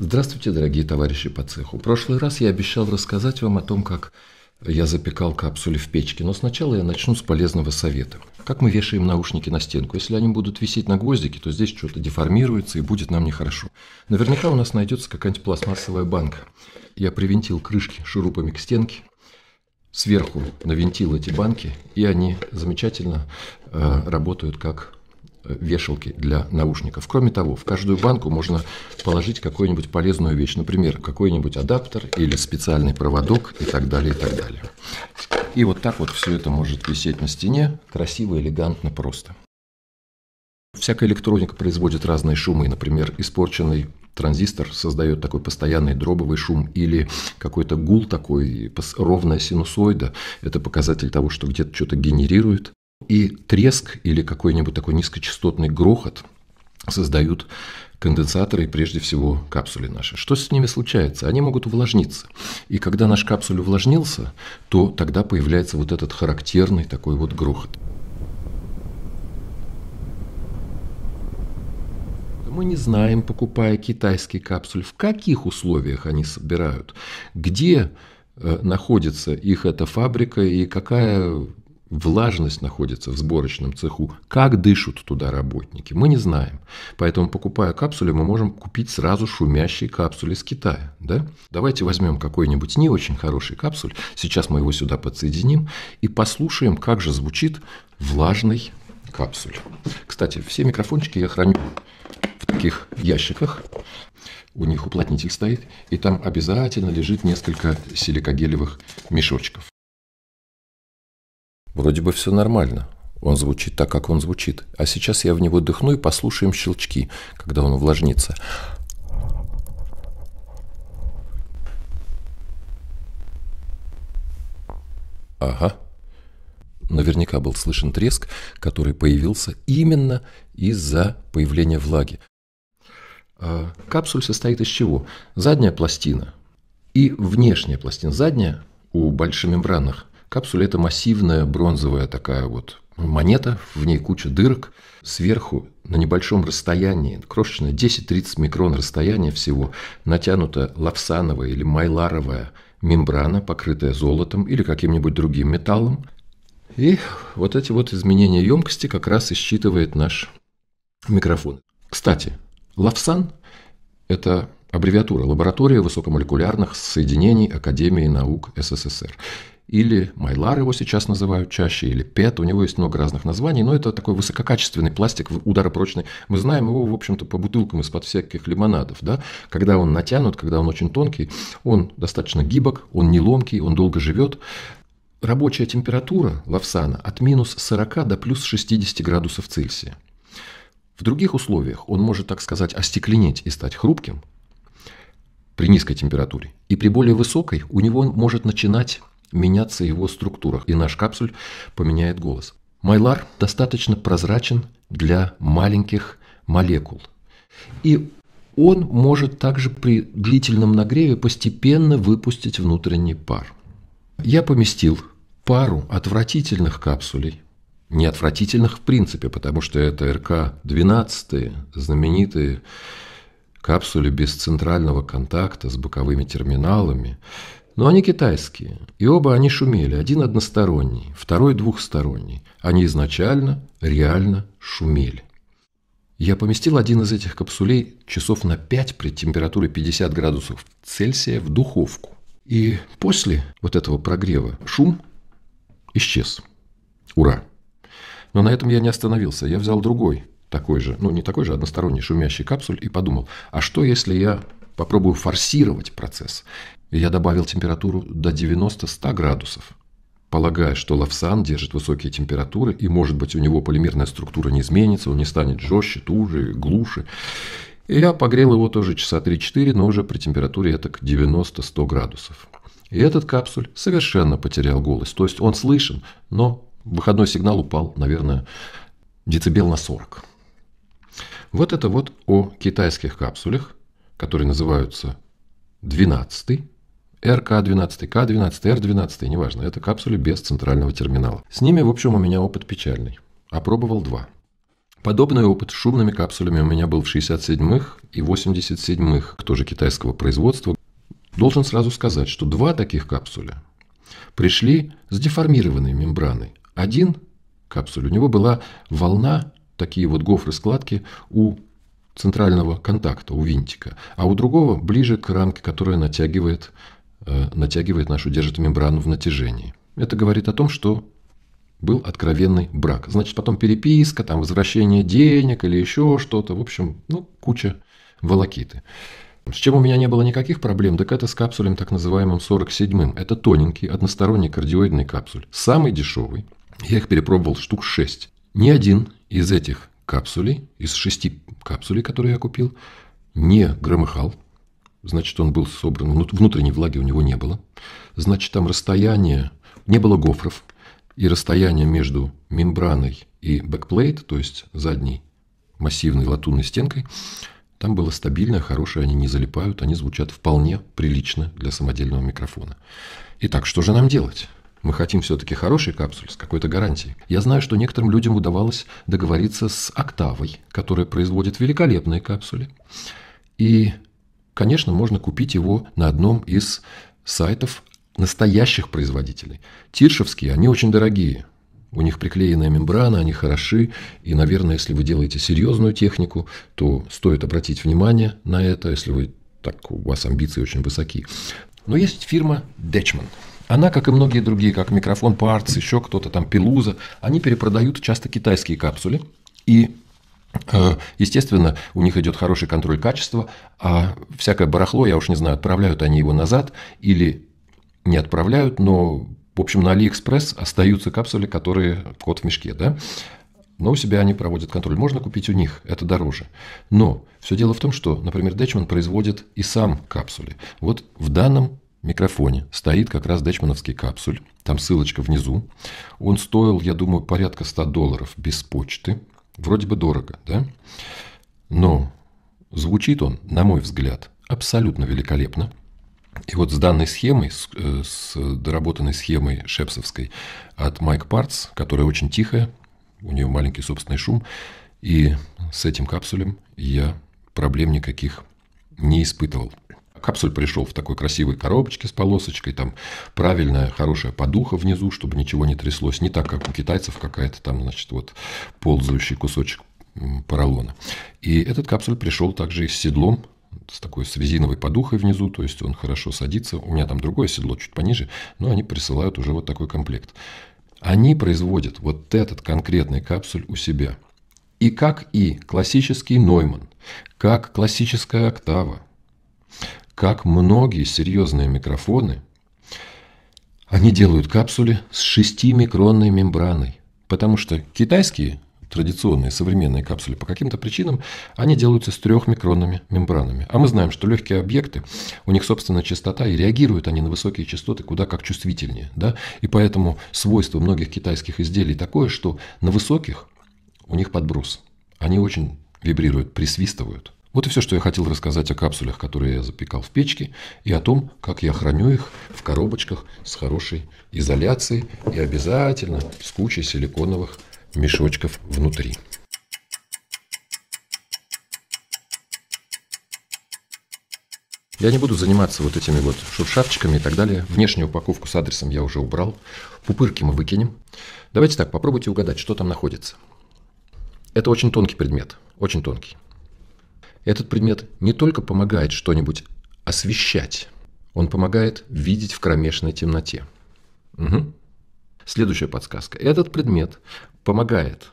Здравствуйте, дорогие товарищи по цеху. В прошлый раз я обещал рассказать вам о том, как я запекал капсули в печке, но сначала я начну с полезного совета. Как мы вешаем наушники на стенку? Если они будут висеть на гвоздике, то здесь что-то деформируется и будет нам нехорошо. Наверняка у нас найдется какая-нибудь пластмассовая банка. Я привинтил крышки шурупами к стенке, сверху навинтил эти банки, и они замечательно э, работают как вешалки для наушников. Кроме того, в каждую банку можно положить какую-нибудь полезную вещь, например, какой-нибудь адаптер или специальный проводок и так далее, и так далее. И вот так вот все это может висеть на стене, красиво, элегантно, просто. Всякая электроника производит разные шумы, например, испорченный транзистор создает такой постоянный дробовый шум или какой-то гул такой, ровная синусоида. Это показатель того, что где-то что-то генерирует. И треск или какой-нибудь такой низкочастотный грохот создают конденсаторы и прежде всего капсули наши. Что с ними случается? Они могут увлажниться. И когда наш капсуль увлажнился, то тогда появляется вот этот характерный такой вот грохот. Мы не знаем, покупая китайский капсуль, в каких условиях они собирают, где э, находится их эта фабрика и какая влажность находится в сборочном цеху, как дышат туда работники, мы не знаем. Поэтому, покупая капсули, мы можем купить сразу шумящие капсули с Китая. Да? Давайте возьмем какой-нибудь не очень хороший капсуль, сейчас мы его сюда подсоединим и послушаем, как же звучит влажный капсуль. Кстати, все микрофончики я храню в таких ящиках. У них уплотнитель стоит, и там обязательно лежит несколько силикогелевых мешочков. Вроде бы все нормально. Он звучит так, как он звучит. А сейчас я в него дыхну и послушаем щелчки, когда он увлажнится. Ага. Наверняка был слышен треск, который появился именно из-за появления влаги. А капсуль состоит из чего? Задняя пластина и внешняя пластина. Задняя у большомембранных Капсуля – это массивная бронзовая такая вот монета, в ней куча дырок. Сверху на небольшом расстоянии, крошечное 10-30 микрон расстояние всего, натянута лавсановая или майларовая мембрана, покрытая золотом или каким-нибудь другим металлом. И вот эти вот изменения емкости как раз и считывает наш микрофон. Кстати, лавсан – это аббревиатура «Лаборатория высокомолекулярных соединений Академии наук СССР» или Майлар его сейчас называют чаще, или ПЭТ, у него есть много разных названий, но это такой высококачественный пластик, ударопрочный. Мы знаем его, в общем-то, по бутылкам из-под всяких лимонадов, да, когда он натянут, когда он очень тонкий, он достаточно гибок, он не ломкий, он долго живет. Рабочая температура лавсана от минус 40 до плюс 60 градусов Цельсия. В других условиях он может, так сказать, остекленеть и стать хрупким при низкой температуре. И при более высокой у него может начинать меняться его структурах, и наш капсуль поменяет голос. Майлар достаточно прозрачен для маленьких молекул. И он может также при длительном нагреве постепенно выпустить внутренний пар. Я поместил пару отвратительных капсулей, не отвратительных в принципе, потому что это РК-12, знаменитые капсулы без центрального контакта с боковыми терминалами, но они китайские, и оба они шумели, один односторонний, второй двухсторонний. Они изначально реально шумели. Я поместил один из этих капсулей часов на 5 при температуре 50 градусов Цельсия в духовку. И после вот этого прогрева шум исчез. Ура! Но на этом я не остановился. Я взял другой, такой же, ну не такой же, односторонний шумящий капсуль и подумал, а что если я попробую форсировать процесс. Я добавил температуру до 90-100 градусов. Полагая, что лавсан держит высокие температуры, и, может быть, у него полимерная структура не изменится, он не станет жестче, туже, глуше. И я погрел его тоже часа 3-4, но уже при температуре это к 90-100 градусов. И этот капсуль совершенно потерял голос. То есть он слышен, но выходной сигнал упал, наверное, децибел на 40. Вот это вот о китайских капсулях, которые называются 12 РК-12, К-12, Р-12, неважно, это капсули без центрального терминала. С ними, в общем, у меня опыт печальный. Опробовал два. Подобный опыт с шумными капсулями у меня был в 67-х и 87-х, тоже китайского производства. Должен сразу сказать, что два таких капсуля пришли с деформированной мембраной. Один капсуль, у него была волна, такие вот гофры-складки у центрального контакта, у винтика, а у другого ближе к рамке, которая натягивает, э, натягивает нашу, держит мембрану в натяжении. Это говорит о том, что был откровенный брак. Значит, потом переписка, там возвращение денег или еще что-то. В общем, ну, куча волокиты. С чем у меня не было никаких проблем, так это с капсулем так называемым 47-м. Это тоненький односторонний кардиоидный капсуль. Самый дешевый. Я их перепробовал штук 6. Ни один из этих капсулей, из шести капсулей, которые я купил, не громыхал. Значит, он был собран, внутренней влаги у него не было. Значит, там расстояние, не было гофров, и расстояние между мембраной и бэкплейт, то есть задней массивной латунной стенкой, там было стабильное, хорошее, они не залипают, они звучат вполне прилично для самодельного микрофона. Итак, что же нам делать? Мы хотим все-таки хороший капсулы с какой-то гарантией. Я знаю, что некоторым людям удавалось договориться с «Октавой», которая производит великолепные капсулы, И, конечно, можно купить его на одном из сайтов настоящих производителей. Тиршевские, они очень дорогие. У них приклеенная мембрана, они хороши. И, наверное, если вы делаете серьезную технику, то стоит обратить внимание на это, если вы так, у вас амбиции очень высоки. Но есть фирма Дечман. Она, как и многие другие, как микрофон Парц, еще кто-то там, Пелуза, они перепродают часто китайские капсули. И э, Естественно, у них идет хороший контроль качества, а всякое барахло, я уж не знаю, отправляют они его назад или не отправляют, но, в общем, на Алиэкспресс остаются капсули, которые код в мешке, да? Но у себя они проводят контроль. Можно купить у них, это дороже. Но все дело в том, что, например, Дэчман производит и сам капсули. Вот в данном микрофоне стоит как раз дечмановский капсуль. Там ссылочка внизу. Он стоил, я думаю, порядка 100 долларов без почты. Вроде бы дорого, да? Но звучит он, на мой взгляд, абсолютно великолепно. И вот с данной схемой, с, э, с доработанной схемой шепсовской от Mike Parts, которая очень тихая, у нее маленький собственный шум, и с этим капсулем я проблем никаких не испытывал. Капсуль пришел в такой красивой коробочке с полосочкой, там правильная, хорошая подуха внизу, чтобы ничего не тряслось. Не так, как у китайцев какая-то там, значит, вот ползающий кусочек поролона. И этот капсуль пришел также и с седлом, с такой с резиновой подухой внизу, то есть он хорошо садится. У меня там другое седло чуть пониже, но они присылают уже вот такой комплект. Они производят вот этот конкретный капсуль у себя. И как и классический Нойман, как классическая октава, как многие серьезные микрофоны, они делают капсули с 6-микронной мембраной. Потому что китайские традиционные современные капсули по каким-то причинам, они делаются с трехмикронными мембранами. А мы знаем, что легкие объекты, у них собственно частота, и реагируют они на высокие частоты куда как чувствительнее. Да? И поэтому свойство многих китайских изделий такое, что на высоких у них подброс. Они очень вибрируют, присвистывают. Вот и все, что я хотел рассказать о капсулях, которые я запекал в печке, и о том, как я храню их в коробочках с хорошей изоляцией и обязательно с кучей силиконовых мешочков внутри. Я не буду заниматься вот этими вот шуршавчиками и так далее. Внешнюю упаковку с адресом я уже убрал. Пупырки мы выкинем. Давайте так, попробуйте угадать, что там находится. Это очень тонкий предмет, очень тонкий. Этот предмет не только помогает что-нибудь освещать, он помогает видеть в кромешной темноте. Угу. Следующая подсказка. Этот предмет помогает,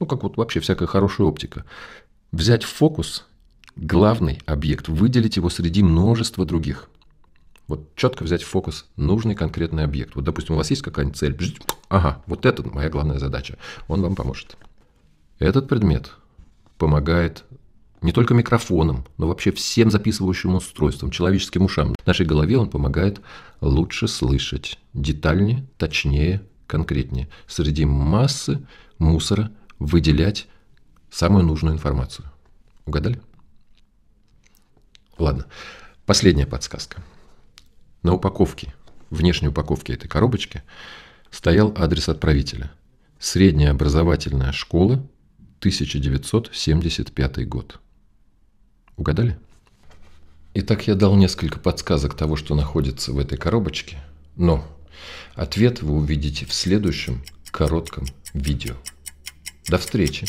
ну как вот вообще всякая хорошая оптика, взять в фокус главный объект, выделить его среди множества других. Вот четко взять в фокус нужный конкретный объект. Вот, допустим, у вас есть какая-нибудь цель. Ага, вот это моя главная задача. Он вам поможет. Этот предмет помогает не только микрофоном, но вообще всем записывающим устройством, человеческим ушам. В нашей голове он помогает лучше слышать, детальнее, точнее, конкретнее. Среди массы мусора выделять самую нужную информацию. Угадали? Ладно, последняя подсказка. На упаковке, внешней упаковке этой коробочки стоял адрес отправителя. Средняя образовательная школа, 1975 год. Угадали? Итак, я дал несколько подсказок того, что находится в этой коробочке, но ответ вы увидите в следующем коротком видео. До встречи!